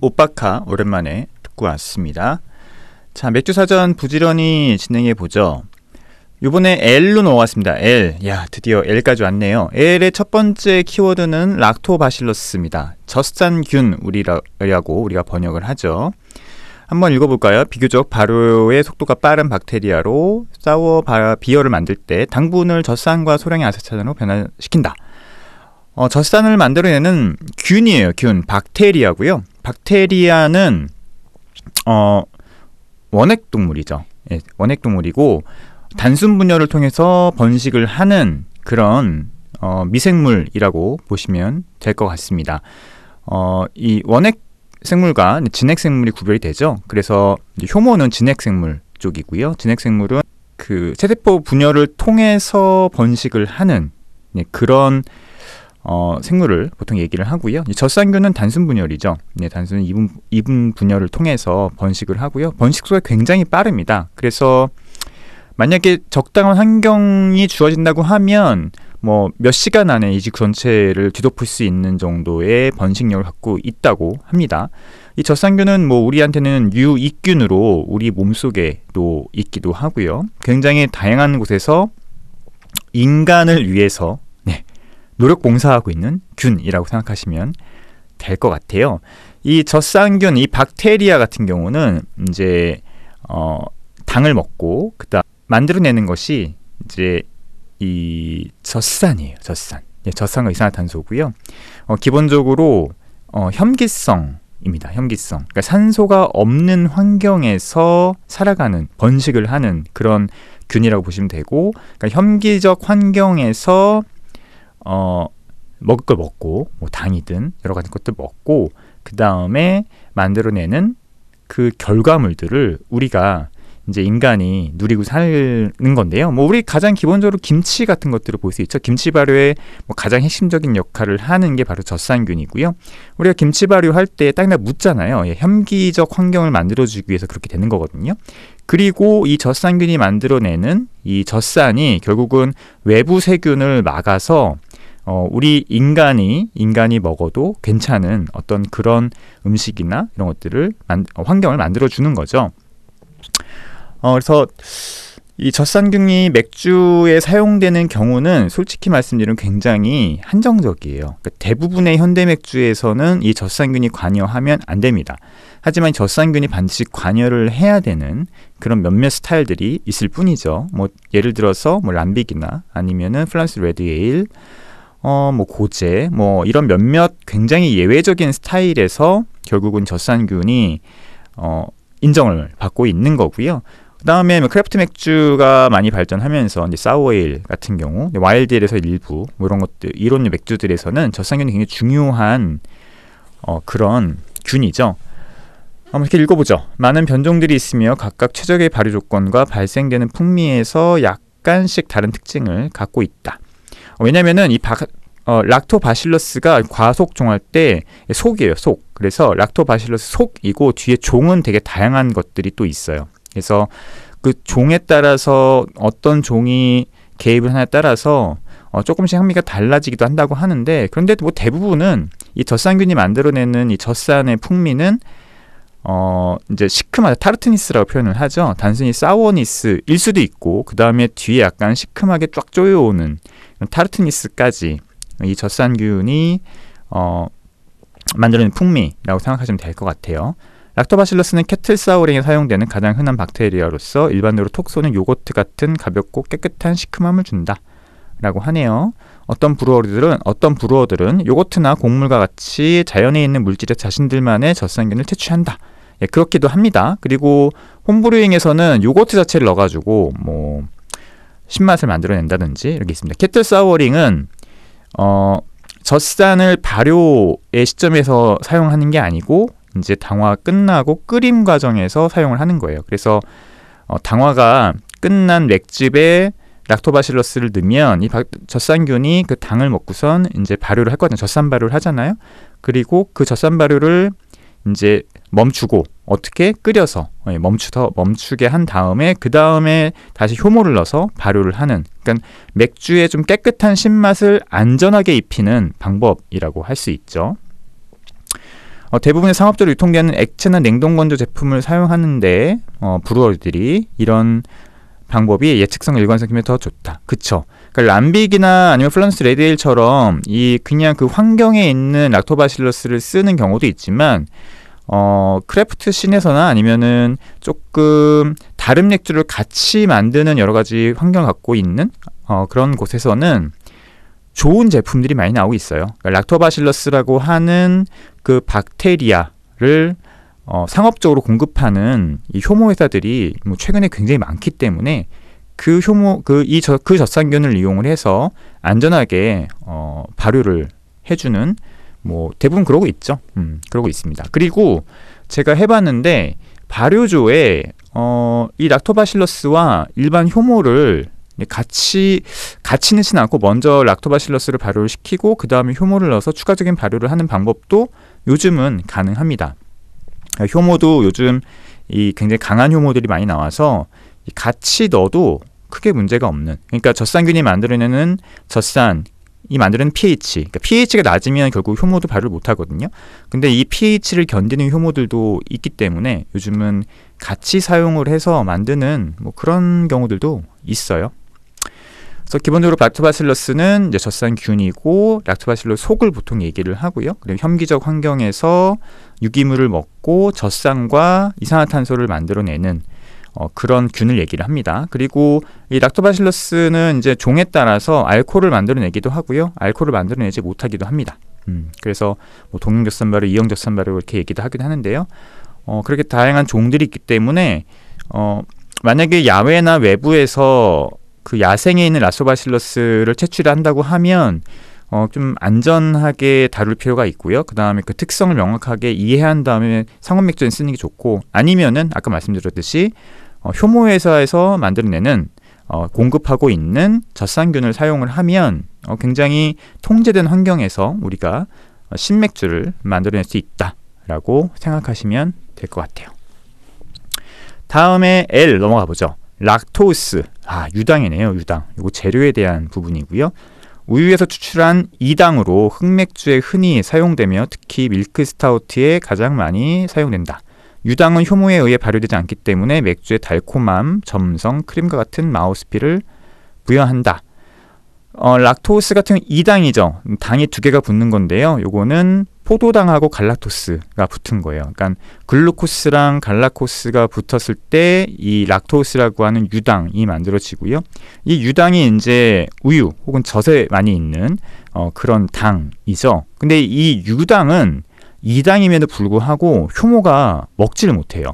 오빠카 오랜만에 듣고 왔습니다. 자, 맥주 사전 부지런히 진행해 보죠. 요번에 L로 넘어왔습니다. L. 야, 드디어 L까지 왔네요. L의 첫 번째 키워드는 락토바실러스입니다. 젖산균 우리라고 우리가 번역을 하죠. 한번 읽어볼까요? 비교적 발효의 속도가 빠른 박테리아로 사워 비어를 만들 때 당분을 젖산과 소량의 아세찬으로 변화시킨다. 어, 젖산을 만들어내는 균이에요. 균, 박테리아고요. 박테리아는 어 원핵 동물이죠. 예, 원핵 동물이고 단순 분열을 통해서 번식을 하는 그런 어, 미생물이라고 보시면 될 것 같습니다. 어, 이 원핵 생물과 진핵 생물이 구별이 되죠. 그래서 이제 효모는 진핵 생물 쪽이고요. 진핵 생물은 그 세세포 분열을 통해서 번식을 하는 예, 그런 어, 생물을 보통 얘기를 하고요. 젖산균은 단순 분열이죠. 네, 단순 이분, 이분 분열을 통해서 번식을 하고요. 번식 속도가 굉장히 빠릅니다. 그래서 만약에 적당한 환경이 주어진다고 하면 뭐 몇 시간 안에 이 집 전체를 뒤덮을 수 있는 정도의 번식력을 갖고 있다고 합니다. 이 젖산균은 뭐 우리한테는 유익균으로 우리 몸속에도 있기도 하고요. 굉장히 다양한 곳에서 인간을 위해서 노력 봉사하고 있는 균이라고 생각하시면 될 것 같아요. 이 젖산균, 이 박테리아 같은 경우는 이제 어, 당을 먹고 그다음 만들어내는 것이 이제 이 젖산이에요. 젖산. 예, 젖산과 이산화탄소고요. 어, 기본적으로 어, 현기성입니다. 현기성. 그러니까 산소가 없는 환경에서 살아가는 번식을 하는 그런 균이라고 보시면 되고, 그러니까 현기적 환경에서 어, 먹을 걸 먹고 뭐 당이든 여러 가지 것들 먹고 그 다음에 만들어내는 그 결과물들을 우리가 이제 인간이 누리고 사는 건데요. 뭐 우리 가장 기본적으로 김치 같은 것들을 볼 수 있죠. 김치 발효의 뭐 가장 핵심적인 역할을 하는 게 바로 젖산균이고요. 우리가 김치 발효할 때 땅에다 묻잖아요. 예, 현기적 환경을 만들어주기 위해서 그렇게 되는 거거든요. 그리고 이 젖산균이 만들어내는 이 젖산이 결국은 외부 세균을 막아서 어, 우리 인간이 인간이 먹어도 괜찮은 어떤 그런 음식이나 이런 것들을 만, 어, 환경을 만들어 주는 거죠. 어, 그래서 이 젖산균이 맥주에 사용되는 경우는 솔직히 말씀드리면 굉장히 한정적이에요. 그러니까 대부분의 현대 맥주에서는 이 젖산균이 관여하면 안 됩니다. 하지만 젖산균이 반드시 관여를 해야 되는 그런 몇몇 스타일들이 있을 뿐이죠. 뭐 예를 들어서 뭐 람빅이나 아니면은 플란스 레드 에일 어, 뭐 고제, 뭐 이런 몇몇 굉장히 예외적인 스타일에서 결국은 젖산균이 어, 인정을 받고 있는 거고요. 그 다음에 뭐 크래프트 맥주가 많이 발전하면서 이제 사워일 같은 경우, 와일드에서 일부 뭐 이런 것들 이런 맥주들에서는 젖산균이 굉장히 중요한 어, 그런 균이죠. 한번 이렇게 읽어보죠. 많은 변종들이 있으며 각각 최적의 발효 조건과 발생되는 풍미에서 약간씩 다른 특징을 갖고 있다. 왜냐면은 이 바, 어, 락토바실러스가 과속 종할 때 속이에요, 속. 그래서 락토바실러스 속이고 뒤에 종은 되게 다양한 것들이 또 있어요. 그래서 그 종에 따라서 어떤 종이 개입을 하나에 따라서 어, 조금씩 향미가 달라지기도 한다고 하는데 그런데 뭐 대부분은 이 젖산균이 만들어내는 이 젖산의 풍미는 어 이제 시큼하다 타르트니스라고 표현을 하죠. 단순히 사워니스일 수도 있고 그 다음에 뒤에 약간 시큼하게 쫙 조여오는 타르트니스까지 이 젖산균이 어, 만들어낸 풍미라고 생각하시면 될 것 같아요. 락토바실러스는 케틀사우링에 사용되는 가장 흔한 박테리아로서 일반적으로 톡소는 요거트 같은 가볍고 깨끗한 시큼함을 준다. 라고 하네요. 어떤 브루어들은 어떤 브루어들은 요거트나 곡물과 같이 자연에 있는 물질에 자신들만의 젖산균을 채취한다. 예, 그렇기도 합니다. 그리고 홈브루잉에서는 요거트 자체를 넣어가지고 뭐 신맛을 만들어낸다든지 이렇게 있습니다. 캐틀 사워링은 어, 젖산을 발효의 시점에서 사용하는 게 아니고 이제 당화가 끝나고 끓임 과정에서 사용을 하는 거예요. 그래서 어, 당화가 끝난 맥즙에 락토바실러스를 넣으면 이 젖산균이 그 당을 먹고선 이제 발효를 할거든요 젖산 발효를 하잖아요. 그리고 그 젖산 발효를 이제 멈추고 어떻게 끓여서 예, 멈추서 멈추게 한 다음에 그 다음에 다시 효모를 넣어서 발효를 하는 그러니까 맥주의 좀 깨끗한 신맛을 안전하게 입히는 방법이라고 할 수 있죠. 어, 대부분의 상업적으로 유통되는 액체나 냉동 건조 제품을 사용하는데 어, 브루어들이 이런 방법이 예측성 일관성 김에 더 좋다. 그쵸? 그러니까 람빅이나 아니면 플런스 레드일처럼 이 그냥 그 환경에 있는 락토바실러스를 쓰는 경우도 있지만 어, 크래프트 씬에서나 아니면은 조금 다른 맥주를 같이 만드는 여러 가지 환경 갖고 있는 어, 그런 곳에서는 좋은 제품들이 많이 나오고 있어요. 그러니까 락토바실러스라고 하는 그 박테리아를 어, 상업적으로 공급하는 이 효모 회사들이 뭐 최근에 굉장히 많기 때문에 그 효모 그이그 그, 그 젖산균을 이용을 해서 안전하게 어, 발효를 해주는 뭐 대부분 그러고 있죠. 음, 그러고 있습니다. 그리고 제가 해봤는데 발효조에 어, 이 락토바실러스와 일반 효모를 같이 같이 넣진 않고 먼저 락토바실러스를 발효를 시키고 그 다음에 효모를 넣어서 추가적인 발효를 하는 방법도 요즘은 가능합니다. 아, 효모도 요즘 이 굉장히 강한 효모들이 많이 나와서 같이 넣어도 크게 문제가 없는 그러니까 젖산균이 만들어내는 젖산 이 만드는 pH, 그러니까 pH가 낮으면 결국 효모도 발효 못하거든요. 근데 이 pH를 견디는 효모들도 있기 때문에 요즘은 같이 사용을 해서 만드는 뭐 그런 경우들도 있어요. 그래서 기본적으로 락토바실러스는 이제 젖산균이고 락토바실러 속을 보통 얘기를 하고요. 그리고 혐기적 환경에서 유기물을 먹고 젖산과 이산화탄소를 만들어내는 어, 그런 균을 얘기를 합니다. 그리고 이 락토바실러스는 이제 종에 따라서 알코올을 만들어내기도 하고요. 알코올을 만들어내지 못하기도 합니다. 음, 그래서 뭐 동용젖산바로, 이형적산바로 이렇게 얘기도 하기도 하는데요. 어, 그렇게 다양한 종들이 있기 때문에 어, 만약에 야외나 외부에서 그 야생에 있는 라소바실러스를 채취를 한다고 하면 어, 좀 안전하게 다룰 필요가 있고요. 그 다음에 그 특성을 명확하게 이해한 다음에 상업맥주에 쓰는 게 좋고 아니면은 아까 말씀드렸듯이 어, 효모 회사에서 만들어내는 어, 공급하고 있는 젖산균을 사용을 하면 어, 굉장히 통제된 환경에서 우리가 어, 신맥주를 만들어낼 수 있다라고 생각하시면 될 것 같아요. 다음에 L 넘어가 보죠. 락토스 아, 유당이네요, 유당. 이거 재료에 대한 부분이고요. 우유에서 추출한 이당으로 흑맥주에 흔히 사용되며 특히 밀크 스타우트에 가장 많이 사용된다. 유당은 효모에 의해 발효되지 않기 때문에 맥주의 달콤함, 점성, 크림과 같은 마우스피를 부여한다. 어, 락토스 같은 이당이죠. 당이 두 개가 붙는 건데요. 요거는 포도당하고 갈락토스가 붙은 거예요. 그러니까 글루코스랑 갈락토스가 붙었을 때 이 락토스라고 하는 유당이 만들어지고요. 이 유당이 이제 우유 혹은 젖에 많이 있는 어, 그런 당이죠. 근데 이 유당은 이당임에도 불구하고 효모가 먹지를 못해요.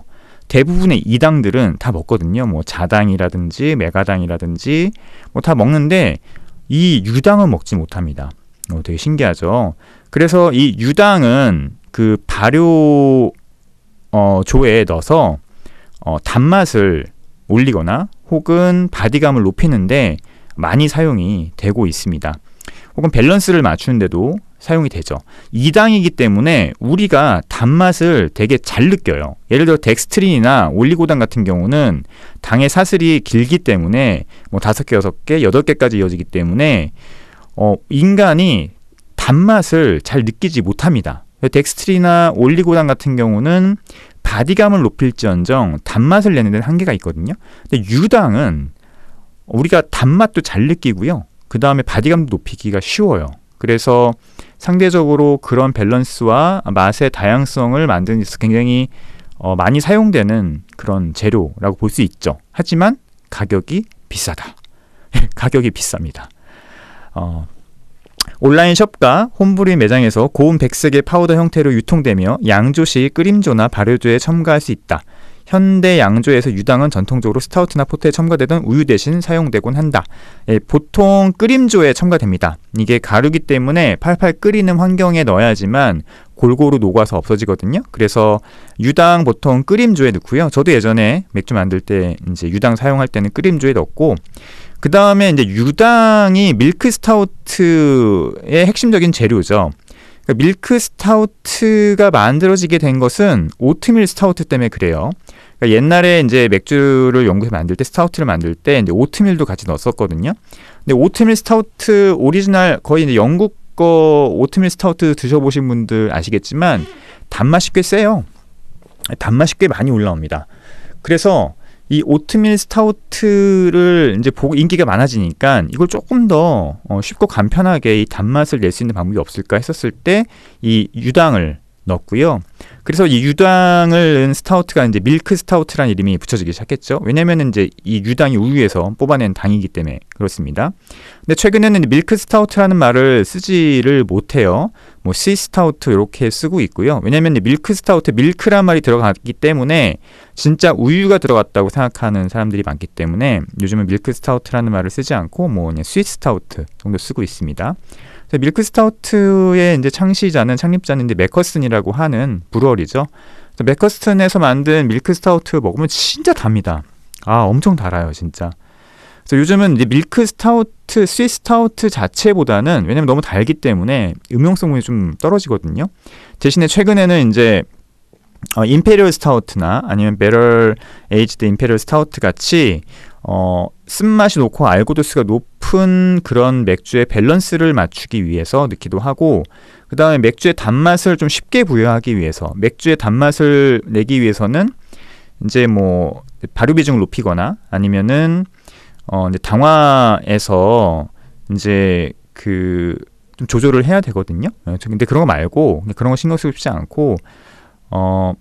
대부분의 이당들은 다 먹거든요. 뭐 자당이라든지 메가당이라든지 뭐 다 먹는데 이 유당은 먹지 못합니다. 어, 되게 신기하죠. 그래서 이 유당은 그 발효 어, 조에 넣어서 어, 단맛을 올리거나 혹은 바디감을 높이는데 많이 사용이 되고 있습니다. 혹은 밸런스를 맞추는데도 사용이 되죠. 2당이기 때문에 우리가 단맛을 되게 잘 느껴요. 예를 들어 덱스트린이나 올리고당 같은 경우는 당의 사슬이 길기 때문에 뭐 5개, 6개, 8개까지 이어지기 때문에 어, 인간이 단맛을 잘 느끼지 못합니다. 덱스트리나 올리고당 같은 경우는 바디감을 높일지언정 단맛을 내는 데는 한계가 있거든요. 근데 유당은 우리가 단맛도 잘 느끼고요. 그 다음에 바디감도 높이기가 쉬워요. 그래서 상대적으로 그런 밸런스와 맛의 다양성을 만드는 데서 굉장히 어, 많이 사용되는 그런 재료라고 볼 수 있죠. 하지만 가격이 비싸다. 예, 가격이 비쌉니다. 어, 온라인 숍과 홈브루 매장에서 고운 백색의 파우더 형태로 유통되며 양조시 끓임조나 발효조에 첨가할 수 있다. 현대 양조에서 유당은 전통적으로 스타우트나 포트에 첨가되던 우유 대신 사용되곤 한다. 예, 보통 끓임조에 첨가됩니다. 이게 가루기 때문에 팔팔 끓이는 환경에 넣어야지만 골고루 녹아서 없어지거든요. 그래서 유당 보통 끓임조에 넣고요. 저도 예전에 맥주 만들 때 이제 유당 사용할 때는 끓임조에 넣고 그 다음에 이제 유당이 밀크 스타우트의 핵심적인 재료죠. 그러니까 밀크 스타우트가 만들어지게 된 것은 오트밀 스타우트 때문에 그래요. 그러니까 옛날에 이제 맥주를 연구해 만들 때 스타우트를 만들 때 이제 오트밀도 같이 넣었었거든요. 근데 오트밀 스타우트 오리지널 거의 이제 영국 거 오트밀 스타우트 드셔보신 분들 아시겠지만 단맛이 꽤 세요. 단맛이 꽤 많이 올라옵니다. 그래서 이 오트밀 스타우트를 이제 보고 인기가 많아지니까 이걸 조금 더 어, 쉽고 간편하게 이 단맛을 낼 수 있는 방법이 없을까 했었을 때 이 유당을 넣었고요. 그래서 이 유당을 넣 스타우트가 이제 밀크 스타우트라는 이름이 붙여지기 시작했죠. 왜냐면 이제 이 유당이 우유에서 뽑아낸 당이기 때문에 그렇습니다. 근데 최근에는 밀크 스타우트라는 말을 쓰지를 못해요. 뭐씨 스타우트 이렇게 쓰고 있고요. 왜냐면 밀크 스타우트 밀크란 말이 들어갔기 때문에 진짜 우유가 들어갔다고 생각하는 사람들이 많기 때문에 요즘은 밀크 스타우트라는 말을 쓰지 않고 뭐 그냥 스윗 스타우트 정도 쓰고 있습니다. 네, 밀크 스타우트의 이제 창시자는 창립자는 이제 맥커슨이라고 하는 브루얼이죠. 맥커슨에서 만든 밀크 스타우트 먹으면 진짜 답니다. 아, 엄청 달아요, 진짜. 그래서 요즘은 이제 밀크 스타우트, 스위스 스타우트 자체보다는 왜냐면 너무 달기 때문에 음용성분이 좀 떨어지거든요. 대신에 최근에는 이제 어, 임페리얼 스타우트나 아니면 배럴 에이지드 임페리얼 스타우트 같이 어, 쓴맛이 높고 알코올도수가 높은 그런 맥주의 밸런스를 맞추기 위해서 넣기도 하고 그 다음에 맥주의 단맛을 좀 쉽게 부여하기 위해서 맥주의 단맛을 내기 위해서는 이제 뭐 발효 비중을 높이거나 아니면은 어 이제 당화에서 이제 그좀 조절을 해야 되거든요. 네, 근데 그런 거 말고 그런 거 신경 쓰고 싶지 않고 어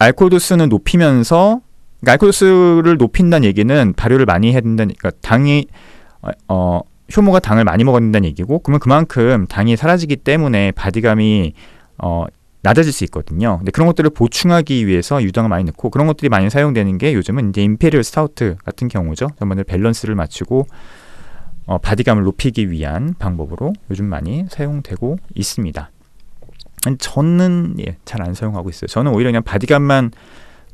알코올 도수는 높이면서 그러니까 알코올수를 높인다는 얘기는 발효를 많이 해야 된다는 그러니까 당이 어, 어 효모가 당을 많이 먹는다는 얘기고 그러면 그만큼 당이 사라지기 때문에 바디감이 어 낮아질 수 있거든요. 근데 그런 것들을 보충하기 위해서 유당을 많이 넣고 그런 것들이 많이 사용되는 게 요즘은 이제 임페리얼 스타우트 같은 경우죠. 전반적으로 밸런스를 맞추고 어, 바디감을 높이기 위한 방법으로 요즘 많이 사용되고 있습니다. 저는 예, 잘 안 사용하고 있어요. 저는 오히려 그냥 바디감만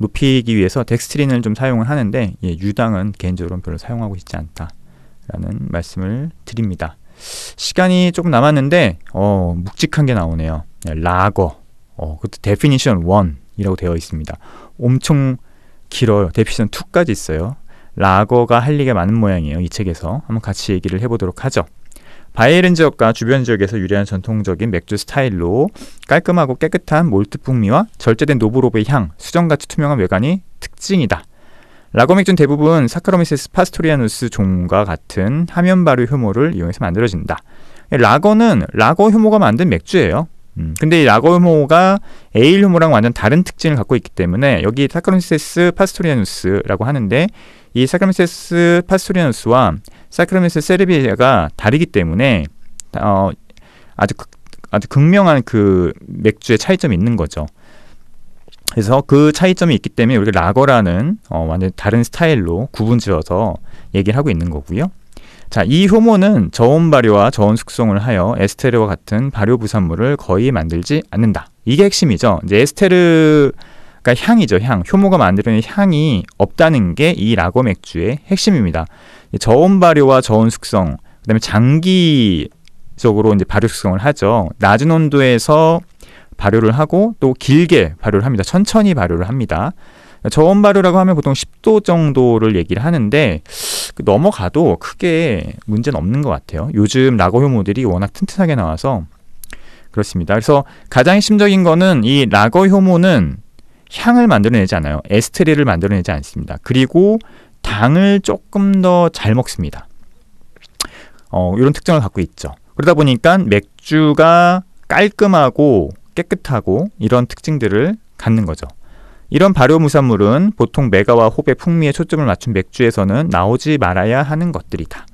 높이기 위해서 덱스트린을 좀 사용을 하는데 예, 유당은 개인적으로는 별로 사용하고 있지 않다라는 말씀을 드립니다. 시간이 조금 남았는데 어, 묵직한 게 나오네요. 예, 라거 어, 그것도 데피니션 1이라고 되어 있습니다. 엄청 길어요. 데피니션 2까지 있어요. 라거가 할얘기 많은 모양이에요. 이 책에서 한번 같이 얘기를 해보도록 하죠. 바이에른 지역과 주변 지역에서 유래한 전통적인 맥주 스타일로 깔끔하고 깨끗한 몰트 풍미와 절제된 노브로브의 향, 수정같이 투명한 외관이 특징이다. 라거 맥주는 대부분 사카로미세스 파스토리아누스 종과 같은 하면 발효 효모를 이용해서 만들어진다. 라거는 라거 효모가 만든 맥주예요. 음, 근데 이 라거 효모가 에일 효모랑 완전 다른 특징을 갖고 있기 때문에 여기 사카로미세스 파스토리아누스라고 하는데 이 사크라멘세스 파스토리누스와 사크라멘스세르비아가 다르기 때문에 어, 아주 극, 아주 극명한 그 맥주의 차이점이 있는 거죠. 그래서 그 차이점이 있기 때문에 우리가 라거라는 어, 완전 다른 스타일로 구분지어서 얘기를 하고 있는 거고요. 자, 이 효모는 저온 발효와 저온 숙성을 하여 에스테르와 같은 발효 부산물을 거의 만들지 않는다. 이게 핵심이죠. 이제 에스테르 그러니까 향이죠, 향. 효모가 만들어낸 향이 없다는 게 이 라거 맥주의 핵심입니다. 저온 발효와 저온 숙성, 그다음에 장기적으로 이제 발효 숙성을 하죠. 낮은 온도에서 발효를 하고 또 길게 발효를 합니다. 천천히 발효를 합니다. 저온 발효라고 하면 보통 10도 정도를 얘기를 하는데 그 넘어가도 크게 문제는 없는 것 같아요. 요즘 라거 효모들이 워낙 튼튼하게 나와서 그렇습니다. 그래서 가장 핵심적인 거는 이 라거 효모는 향을 만들어내지 않아요. 에스트리를 만들어내지 않습니다. 그리고 당을 조금 더 잘 먹습니다. 어, 이런 특징을 갖고 있죠. 그러다 보니까 맥주가 깔끔하고 깨끗하고 이런 특징들을 갖는 거죠. 이런 발효무산물은 보통 메가와 호배 풍미에 초점을 맞춘 맥주에서는 나오지 말아야 하는 것들이다.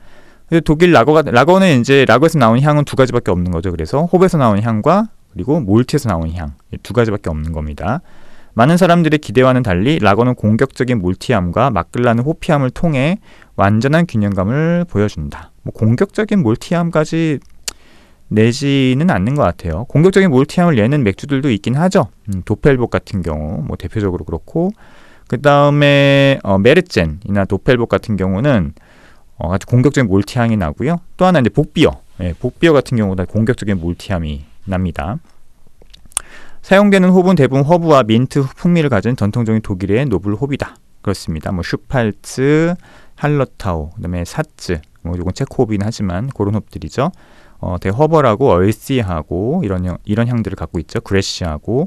독일 라거가, 라거는 이제 라거에서 나온 향은 두 가지밖에 없는 거죠. 그래서 호배에서 나온 향과 그리고 몰트에서 나온 향 두 가지밖에 없는 겁니다. 많은 사람들의 기대와는 달리 라거는 공격적인 몰티함과 막글라는 호피함을 통해 완전한 균형감을 보여준다. 뭐 공격적인 몰티함까지 내지는 않는 것 같아요. 공격적인 몰티함을 내는 맥주들도 있긴 하죠. 음, 도펠복 같은 경우 뭐 대표적으로 그렇고 그 다음에 어, 메르젠이나 도펠복 같은 경우는 어, 아주 공격적인 몰티함이 나고요. 또 하나 이제 복비어, 예, 복비어 같은 경우도 공격적인 몰티함이 납니다. 사용되는 홉은 대부분 허브와 민트 풍미를 가진 전통적인 독일의 노블 홉이다. 그렇습니다. 뭐 슈팔츠, 할러타오, 그다음에 사츠, 뭐 이건 체코호빈 하지만 그런 홉들이죠. 어, 대허벌하고 얼씨하고 이런 이런 향들을 갖고 있죠. 그레시하고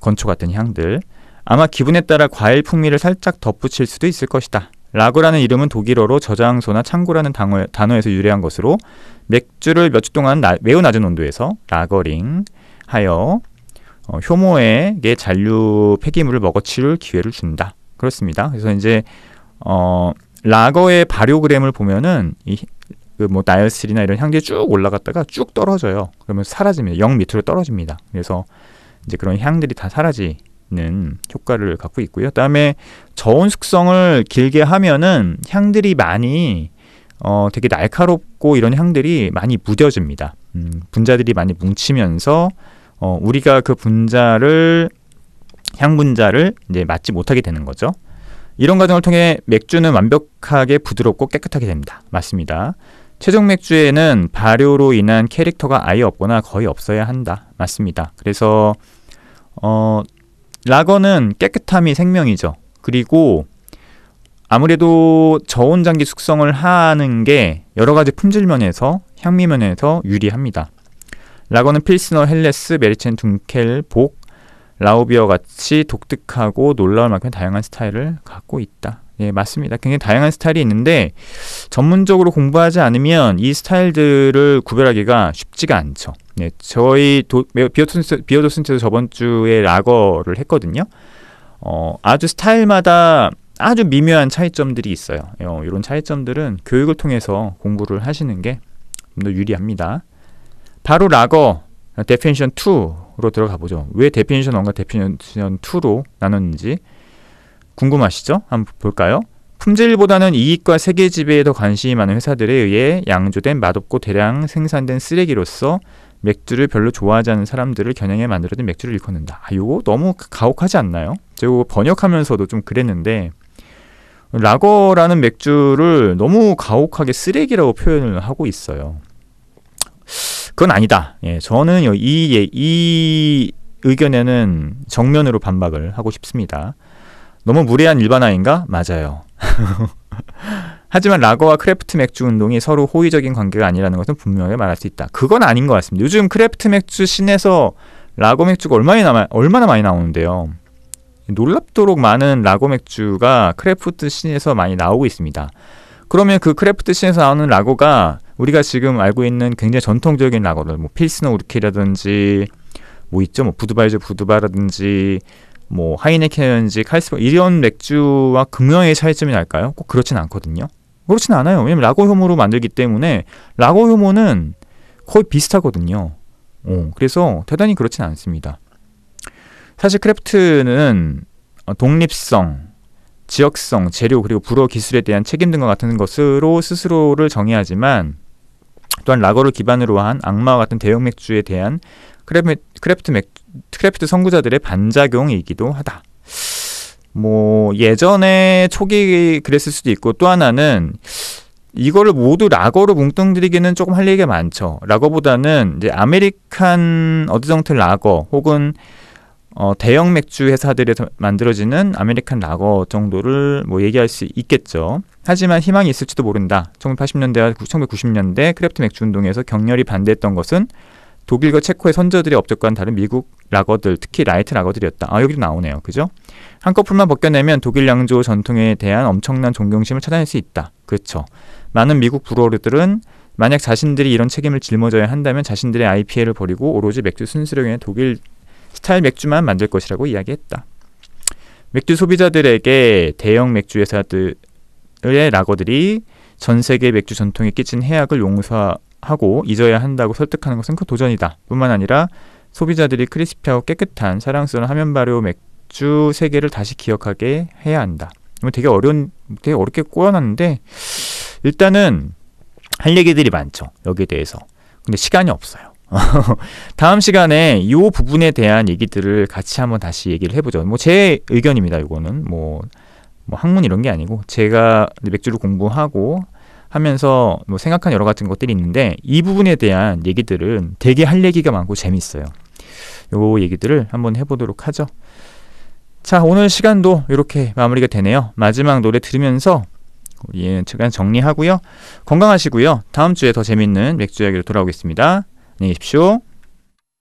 건초 같은 향들. 아마 기분에 따라 과일 풍미를 살짝 덧붙일 수도 있을 것이다. 라그라는 이름은 독일어로 저장소나 창고라는 단어, 에서 유래한 것으로 맥주를 몇 주 동안 나, 매우 낮은 온도에서 라거링 하여 어, 효모에게 잔류 폐기물을 먹어치울 기회를 준다. 그렇습니다. 그래서 이제 어, 라거의 발효그램을 보면은 이 그뭐 나열슬이나 이런 향기 쭉 올라갔다가 쭉 떨어져요. 그러면 사라집니다. 영 밑으로 떨어집니다. 그래서 이제 그런 향들이 다 사라지 는 효과를 갖고 있고요. 그다음에 저온 숙성을 길게 하면은 향들이 많이 어, 되게 날카롭고 이런 향들이 많이 무뎌집니다. 음, 분자들이 많이 뭉치면서 어, 우리가 그 분자를 향 분자를 이제 맞지 못하게 되는 거죠. 이런 과정을 통해 맥주는 완벽하게 부드럽고 깨끗하게 됩니다. 맞습니다. 최종 맥주에는 발효로 인한 캐릭터가 아예 없거나 거의 없어야 한다. 맞습니다. 그래서 어, 라거는 깨끗함이 생명이죠. 그리고 아무래도 저온 장기 숙성을 하는 게 여러 가지 품질 면에서 향미 면에서 유리합니다. 라거는 필스너, 헬레스, 메리첸, 둔켈, 복, 라우비어 같이 독특하고 놀라울 만큼 다양한 스타일을 갖고 있다. 예, 맞습니다. 굉장히 다양한 스타일이 있는데 전문적으로 공부하지 않으면 이 스타일들을 구별하기가 쉽지가 않죠. 예, 저희 비어도슨트에서 저번 주에 라거를 했거든요. 어, 아주 스타일마다 아주 미묘한 차이점들이 있어요. 어, 이런 차이점들은 교육을 통해서 공부를 하시는 게 좀 더 유리합니다. 바로 라거 데피니션 2로 들어가 보죠. 왜 데피니션 1과 데피니션 2로 나눴는지 궁금하시죠? 한번 볼까요? 품질보다는 이익과 세계 지배에 더 관심이 많은 회사들에 의해 양조된 맛없고 대량 생산된 쓰레기로서 맥주를 별로 좋아하지 않는 사람들을 겨냥해 만들어진 맥주를 일컫는다. 아, 요거 너무 가혹하지 않나요? 제가 번역하면서도 좀 그랬는데 라거라는 맥주를 너무 가혹하게 쓰레기라고 표현을 하고 있어요. 그건 아니다. 예, 저는 이, 예, 이 의견에는 정면으로 반박을 하고 싶습니다. 너무 무례한 일반화인가? 맞아요. 하지만 라거와 크래프트 맥주 운동이 서로 호의적인 관계가 아니라는 것은 분명히 말할 수 있다. 그건 아닌 것 같습니다. 요즘 크래프트 맥주 신에서 라거 맥주가 얼마나, 얼마나 많이 나오는데요. 놀랍도록 많은 라거 맥주가 크래프트 신에서 많이 나오고 있습니다. 그러면 그 크래프트 신에서 나오는 라거가 우리가 지금 알고 있는 굉장히 전통적인 라거들, 뭐 필스너 우르키라든지 뭐 있죠, 뭐부드바이저부드바라든지뭐 하이네켄인지 칼스버 이런 맥주와 금명의 차이점이 날까요? 꼭 그렇진 않거든요. 그렇진 않아요. 왜냐면 라거 효모로 만들기 때문에 라거 효모는 거의 비슷하거든요. 어, 그래서 대단히 그렇진 않습니다. 사실 크래프트는 어, 독립성, 지역성, 재료 그리고 불어 기술에 대한 책임 등과 같은 것으로 스스로를 정의하지만 또한 라거를 기반으로 한 악마와 같은 대형 맥주에 대한 크래프, 크래프트, 맥, 크래프트 선구자들의 반작용이기도 하다. 뭐 예전에 초기 그랬을 수도 있고 또 하나는 이거를 모두 라거로 뭉뚱그리기는 조금 할 얘기가 많죠. 라거보다는 이제 아메리칸 어드정트 라거 혹은 어, 대형 맥주 회사들에서 만들어지는 아메리칸 라거 정도를 뭐 얘기할 수 있겠죠. 하지만 희망이 있을지도 모른다. 1980년대와 1990년대 크래프트 맥주 운동에서 격렬히 반대했던 것은 독일과 체코의 선조들의 업적과는 다른 미국 라거들, 특히 라이트 라거들이었다. 아, 여기도 나오네요. 그죠? 한꺼풀만 벗겨내면 독일 양조 전통에 대한 엄청난 존경심을 찾아낼 수 있다. 그렇죠. 많은 미국 브로어들은 만약 자신들이 이런 책임을 짊어져야 한다면 자신들의 IPA를 버리고 오로지 맥주 순수령의 독일 스타일 맥주만 만들 것이라고 이야기했다. 맥주 소비자들에게 대형 맥주 회사들의 라거들이 전 세계 맥주 전통에 끼친 해악을 용서하고 잊어야 한다고 설득하는 것은 큰 도전이다. 뿐만 아니라 소비자들이 크리스피하고 깨끗한 사랑스러운 하면 발효 맥주 세계를 다시 기억하게 해야 한다. 되게 어려운, 되게 어렵게 꼬아놨는데 일단은 할 얘기들이 많죠. 여기에 대해서. 근데 시간이 없어요. 다음 시간에 이 부분에 대한 얘기들을 같이 한번 다시 얘기를 해보죠. 뭐 제 의견입니다. 이거는 뭐, 뭐 학문 이런 게 아니고 제가 맥주를 공부하고 하면서 뭐 생각한 여러 같은 것들이 있는데 이 부분에 대한 얘기들은 되게 할 얘기가 많고 재밌어요. 요 얘기들을 한번 해보도록 하죠. 자 오늘 시간도 이렇게 마무리가 되네요. 마지막 노래 들으면서 우리 예, 시간 정리하고요. 건강하시고요. 다음 주에 더 재밌는 맥주 이야기로 돌아오겠습니다. Анеспсю.